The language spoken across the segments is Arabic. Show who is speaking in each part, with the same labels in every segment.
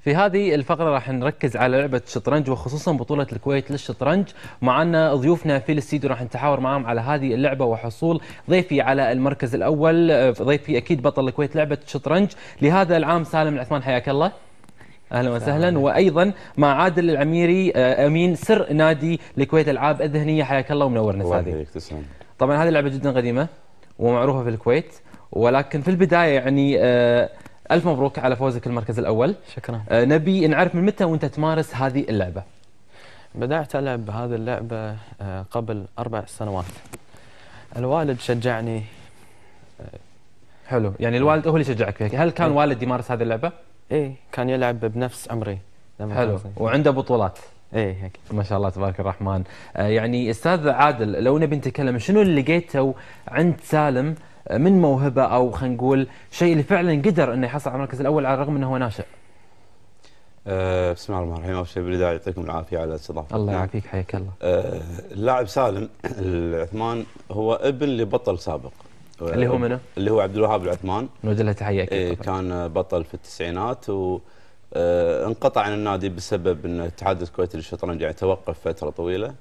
Speaker 1: في هذه الفقرة راح نركز على لعبة الشطرنج وخصوصا بطولة الكويت للشطرنج معنا ضيوفنا في الاستديو راح نتحاور معهم على هذه اللعبة وحصول ضيفي على المركز الأول آه، ضيفي أكيد بطل الكويت لعبة الشطرنج لهذا العام سالم العثمان حياك الله اهلا وسهلا وايضا مع عادل العميري آه، امين سر نادي الكويت العاب الذهنيه حياك الله ومنورنا سادي طبعا هذه اللعبه جدا قديمه ومعروفه في الكويت ولكن في البدايه يعني آه الف مبروك على فوزك المركز الاول شكرا آه، نبي نعرف من متى وانت تمارس هذه اللعبه بدأت ألعب هذه اللعبة آه، قبل أربع سنوات الوالد شجعني حلو يعني الوالد هو اللي شجعك فيها هل كان إيه. والد يمارس هذه اللعبة؟ إيه كان يلعب بنفس عمري حلو وعنده بطولات ايه هيك ما شاء الله تبارك الرحمن آه، يعني استاذ عادل لو نبي نتكلم شنو اللي لقيته عند سالم من موهبه او خلينا نقول شيء اللي فعلا قدر انه يحصل على المركز الاول على الرغم انه هو ناشئ؟
Speaker 2: أه بسم الله الرحمن الرحيم اول شيء بالبدايه يعطيكم العافيه على الاستضافه
Speaker 1: الله نعم. يعافيك حياك الله
Speaker 2: أه اللاعب سالم العثمان هو ابن لبطل سابق اللي هو منه؟ اللي هو عبد الوهاب العثمان نوجه له تحيه اكيد إيه، كان بطل في التسعينات و أه، انقطع عن النادي بسبب ان الاتحاد الكويتي للشطرنج يعني توقف فتره طويله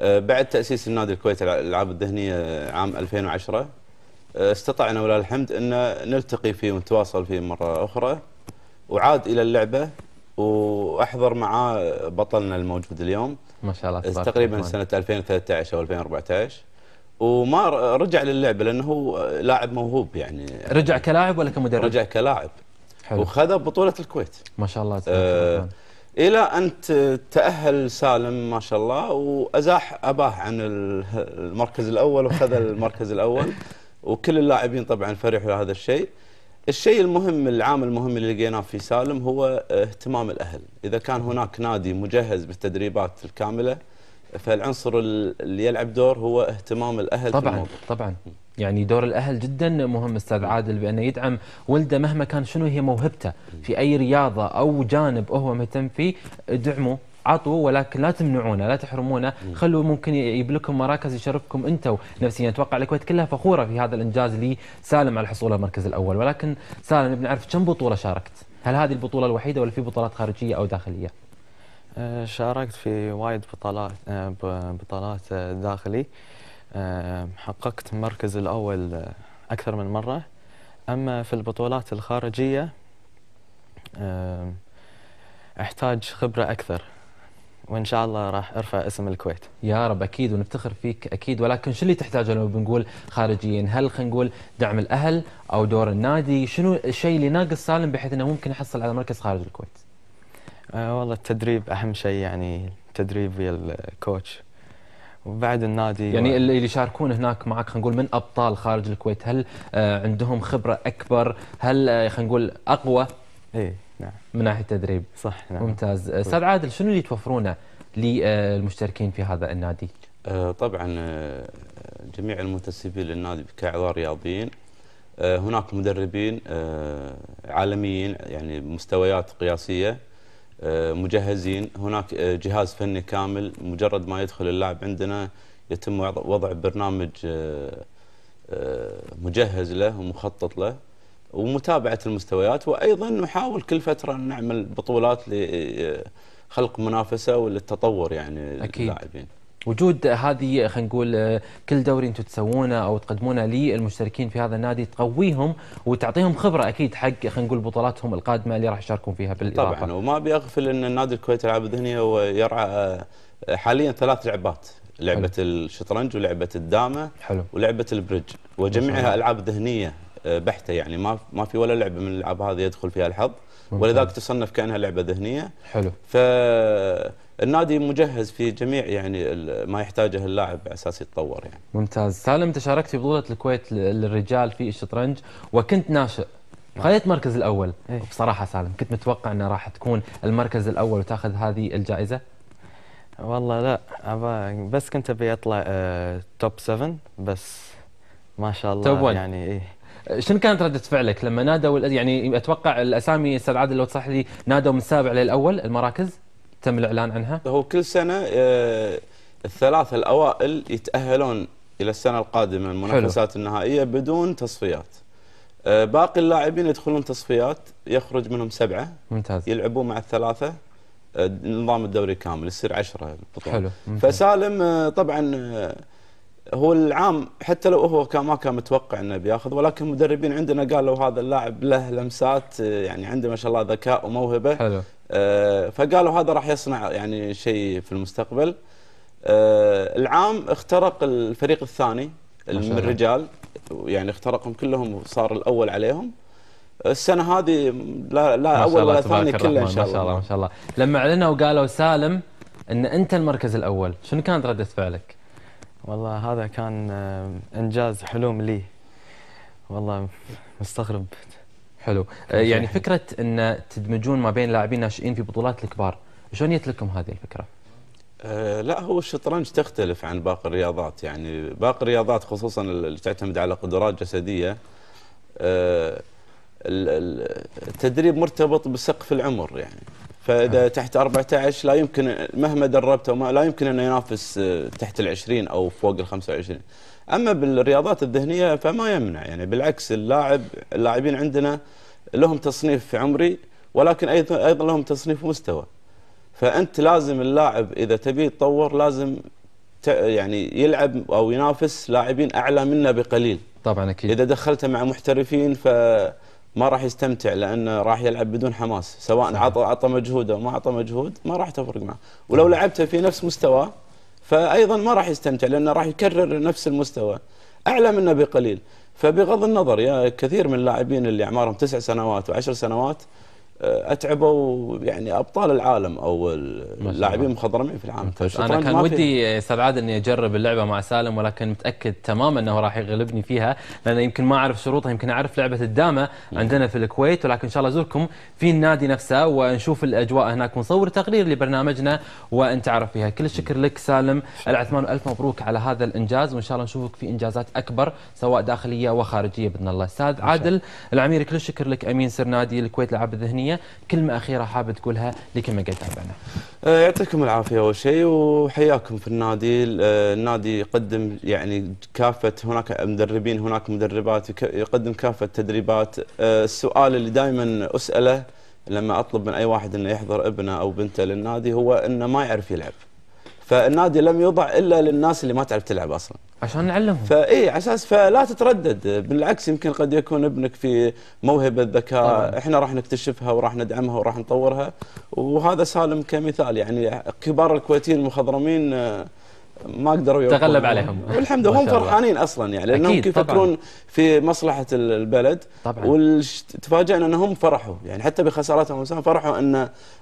Speaker 2: أه، بعد تاسيس النادي الكويتي للالعاب الذهنيه عام 2010 استطعنا ولله الحمد أن نلتقي فيه ونتواصل فيه مرة أخرى وعاد إلى اللعبة واحضر معاه بطلنا الموجود اليوم ما شاء الله تبارك تقريبا سنه 2013 او 2014 وما رجع للعبه لانه هو لاعب موهوب يعني
Speaker 1: رجع كلاعب ولا كمدرب؟ رجع
Speaker 2: كلاعب حلو وخذ بطوله الكويت ما شاء الله تبارك آه الى ان تاهل سالم ما شاء الله وازاح اباه عن المركز الاول وخذ المركز الاول وكل اللاعبين طبعا فرحوا هذا الشيء الشيء المهم العامل المهم اللي لقيناه في سالم هو اهتمام الاهل اذا كان هناك نادي مجهز بالتدريبات الكامله فالعنصر اللي يلعب دور هو اهتمام الاهل طبعا في طبعا
Speaker 1: يعني دور الاهل جدا مهم استاذ نعم. عادل بانه يدعم ولده مهما كان شنو هي موهبته في اي رياضه او جانب هو مهتم فيه دعمه عطوا ولكن لا تمنعونا لا تحرمونا خلوا ممكن يبلكم مراكز يشرفكم انتم نفسيا اتوقع الكويت كلها فخوره في هذا الانجاز لي سالم على الحصول على المركز الاول ولكن سالم نبي نعرف كم بطوله شاركت؟ هل هذه البطوله الوحيده ولا في بطولات خارجيه او داخليه؟ أه، شاركت في وايد بطولات أه، بطولات أه، داخلي حققت المركز الاول اكثر من مره اما في البطولات الخارجيه احتاج خبره اكثر وان شاء الله راح ارفع اسم الكويت يا رب اكيد ونفتخر فيك اكيد ولكن شو اللي تحتاجه لو بنقول خارجيا هل خلينا نقول دعم الاهل او دور النادي شنو الشيء اللي ناقص سالم بحيث انه ممكن يحصل على مركز خارج الكويت آه والله التدريب اهم شيء يعني التدريب ويا الكوتش وبعد النادي يعني و... اللي يشاركون هناك معك خلينا نقول من ابطال خارج الكويت هل آه عندهم خبره اكبر هل آه خلينا نقول اقوى ايه نعم. من ناحيه التدريب صح نعم. ممتاز طيب. استاذ عادل شنو اللي توفرونه للمشتركين في هذا النادي
Speaker 2: أه، طبعا أه، جميع المنتسبين للنادي كاعضاء رياضيين أه، هناك مدربين عالميين يعني مستويات قياسيه مجهزين هناك جهاز فني كامل مجرد ما يدخل اللاعب عندنا يتم وضع برنامج مجهز له ومخطط له ومتابعه المستويات وايضا نحاول كل فتره نعمل بطولات لخلق منافسه وللتطور يعني أكيد. اللاعبين
Speaker 1: وجود هذه خلينا نقول كل دوري انتم تسوونه او تقدمونه للمشتركين في هذا النادي تقويهم وتعطيهم خبره اكيد حق خلينا نقول بطولاتهم القادمه اللي راح يشاركون فيها بالاضافه. طبعا
Speaker 2: وما ابي اغفل ان النادي الكويتي العاب الذهنيه هو يرعى حاليا ثلاث لعبات لعبه حلو. الشطرنج ولعبه الدامه حلو. ولعبه البريدج وجميعها العاب ذهنيه آه، بحته يعني ما ما في ولا لعبه من الالعاب هذه يدخل فيها الحظ ولذلك تصنف كانها لعبه ذهنيه حلو فالنادي مجهز في جميع يعني ما يحتاجه اللاعب على اساس يتطور يعني
Speaker 1: ممتاز سالم تشاركت في بطوله الكويت للرجال في الشطرنج وكنت ناشئ خليت المركز الاول إيه؟ بصراحه سالم كنت متوقع انه راح تكون المركز الاول وتاخذ هذه الجائزه والله لا أبا بس كنت ابي اطلع توب آه، 7 بس ما شاء الله توب يعني ايه شنو كانت رده فعلك لما نادوا يعني اتوقع الاسامي استاذ عادل لو تصح لي نادوا من السابع للاول المراكز تم الاعلان عنها؟
Speaker 2: هو كل سنه آه، الثلاثه الاوائل يتاهلون الى السنه القادمه المنافسات النهائيه بدون تصفيات. آه، باقي اللاعبين يدخلون تصفيات يخرج منهم سبعه ممتاز يلعبون مع الثلاثه آه، نظام الدوري كامل يصير 10 حلو ممتاز. فسالم طبعا هو العام حتى لو هو كان ما كان متوقع انه بياخذ ولكن المدربين عندنا قالوا هذا اللاعب له لمسات آه، يعني عنده ما شاء الله ذكاء وموهبه حلو آه فقالوا هذا راح يصنع يعني شيء في المستقبل آه العام اخترق الفريق الثاني من الرجال يعني اخترقهم كلهم وصار الاول عليهم السنه هذه لا لا اول ولا ثاني كله ان شاء الله ما شاء الله ما شاء
Speaker 1: الله لما اعلنوا وقالوا سالم ان انت المركز الاول شنو كانت رده فعلك؟ والله هذا كان آه، إنجاز حلوم لي والله مستغرب حلو آه، يعني فكرة أن تدمجون ما بين لاعبين ناشئين في بطولات الكبار شلون جت لكم هذه الفكرة؟
Speaker 2: أه لا هو الشطرنج تختلف عن باقي الرياضات يعني باقي الرياضات خصوصا اللي تعتمد على قدرات جسدية أه التدريب مرتبط بسقف العمر يعني فاذا تحت 14 لا يمكن مهما دربته لا يمكن انه ينافس آه، تحت ال 20 او فوق ال 25 اما بالرياضات الذهنيه فما يمنع يعني بالعكس اللاعب اللاعبين عندنا لهم تصنيف عمري ولكن ايضا ايضا لهم تصنيف مستوى فانت لازم اللاعب اذا تبي يتطور لازم يعني يلعب او ينافس لاعبين اعلى منه بقليل طبعا اكيد اذا دخلته مع محترفين ف ما راح يستمتع لانه راح يلعب بدون حماس سواء عطى عطى مجهود او ما عطى مجهود ما راح تفرق معه ولو لعبته في نفس مستواه فايضا ما راح يستمتع لانه راح يكرر نفس المستوى اعلى منه بقليل فبغض النظر يا كثير من اللاعبين اللي اعمارهم تسع سنوات وعشر سنوات آه، اتعبوا يعني ابطال العالم او اللاعبين المخضرمين في العالم طيب، انا كان ودي
Speaker 1: استاذ يعني. عادل اني اجرب اللعبه مع سالم ولكن متاكد تماما انه راح يغلبني فيها لان يمكن ما اعرف شروطها يمكن اعرف لعبه الدامه عندنا في الكويت ولكن ان شاء الله ازوركم في النادي نفسه ونشوف الاجواء هناك ونصور تقرير لبرنامجنا وانت عارف فيها كل الشكر لك سالم العثمان الف مبروك على هذا الانجاز وان شاء الله نشوفك في انجازات اكبر سواء داخليه وخارجيه باذن الله استاذ عادل العميري كل الشكر لك امين سر نادي الكويت العاب الذهنيه الثانيه كلمه اخيره حاب تقولها لكما قد تابعنا
Speaker 2: أه، يعطيكم العافيه اول شيء وحياكم في النادي أه، النادي يقدم يعني كافه هناك مدربين هناك مدربات يقدم كافه تدريبات أه، السؤال اللي دائما اساله لما اطلب من اي واحد انه يحضر ابنه او بنته للنادي هو انه ما يعرف يلعب فالنادي لم يوضع الا للناس اللي ما تعرف تلعب اصلا عشان نعلمهم فاي إيه، على اساس فلا تتردد بالعكس يمكن قد يكون ابنك في موهبه ذكاء طبعا. احنا راح نكتشفها وراح ندعمها وراح نطورها وهذا سالم كمثال يعني كبار الكويتيين المخضرمين آه، ما قدروا يوقفون تغلب عليهم والحمد لله هم فرحانين اصلا يعني لانهم يفكرون في مصلحه البلد طبعا وتفاجئنا انهم فرحوا يعني حتى بخسارتهم فرحوا ان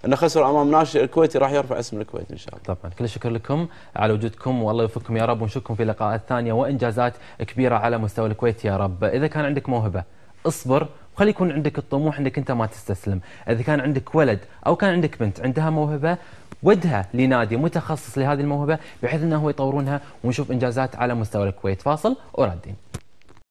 Speaker 2: ان خسروا امام ناشئ الكويتي راح يرفع اسم الكويت ان شاء الله
Speaker 1: طبعا كل الشكر لكم على وجودكم والله يوفقكم يا رب ونشوفكم في لقاءات ثانيه وانجازات كبيره على مستوى الكويت يا رب اذا كان عندك موهبه اصبر وخلي يكون عندك الطموح انك انت ما تستسلم اذا كان عندك ولد او كان عندك بنت عندها موهبه ودها لنادي متخصص لهذه الموهبه بحيث انه يطورونها ونشوف انجازات على مستوى الكويت فاصل وردين